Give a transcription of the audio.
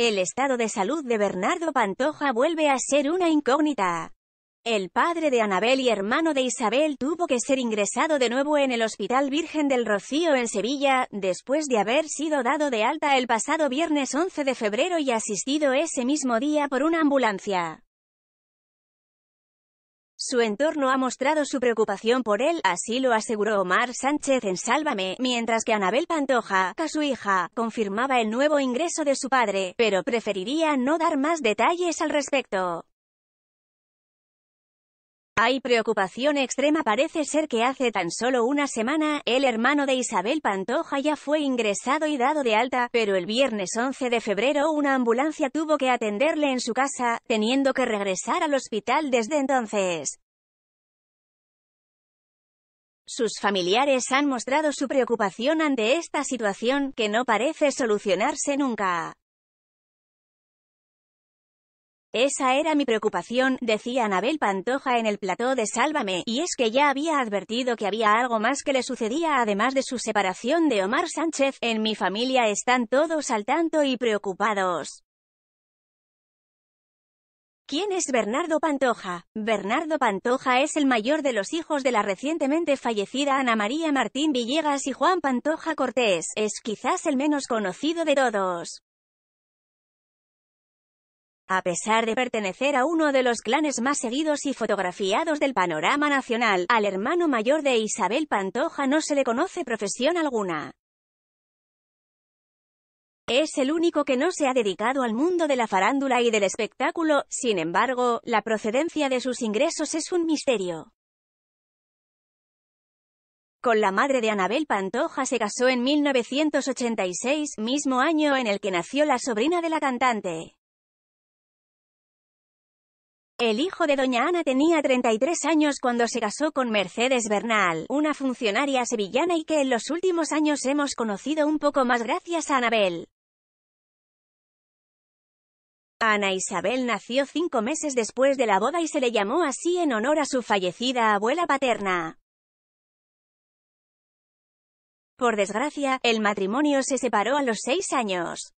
El estado de salud de Bernardo Pantoja vuelve a ser una incógnita. El padre de Anabel y hermano de Isabel tuvo que ser ingresado de nuevo en el Hospital Virgen del Rocío en Sevilla, después de haber sido dado de alta el pasado viernes 11 de febrero y asistido ese mismo día por una ambulancia. Su entorno ha mostrado su preocupación por él, así lo aseguró Omar Sánchez en Sálvame, mientras que Anabel Pantoja, a su hija, confirmaba el nuevo ingreso de su padre, pero preferiría no dar más detalles al respecto. Hay preocupación extrema parece ser que hace tan solo una semana, el hermano de Isabel Pantoja ya fue ingresado y dado de alta, pero el viernes 11 de febrero una ambulancia tuvo que atenderle en su casa, teniendo que regresar al hospital desde entonces. Sus familiares han mostrado su preocupación ante esta situación, que no parece solucionarse nunca. Esa era mi preocupación, decía Anabel Pantoja en el plató de Sálvame, y es que ya había advertido que había algo más que le sucedía además de su separación de Omar Sánchez, en mi familia están todos al tanto y preocupados. ¿Quién es Bernardo Pantoja? Bernardo Pantoja es el mayor de los hijos de la recientemente fallecida Ana María Martín Villegas y Juan Pantoja Cortés, es quizás el menos conocido de todos. A pesar de pertenecer a uno de los clanes más seguidos y fotografiados del panorama nacional, al hermano mayor de Isabel Pantoja no se le conoce profesión alguna. Es el único que no se ha dedicado al mundo de la farándula y del espectáculo, sin embargo, la procedencia de sus ingresos es un misterio. Con la madre de Anabel Pantoja se casó en 1986, mismo año en el que nació la sobrina de la cantante. El hijo de doña Ana tenía 33 años cuando se casó con Mercedes Bernal, una funcionaria sevillana y que en los últimos años hemos conocido un poco más gracias a Anabel. Ana Isabel nació cinco meses después de la boda y se le llamó así en honor a su fallecida abuela paterna. Por desgracia, el matrimonio se separó a los seis años.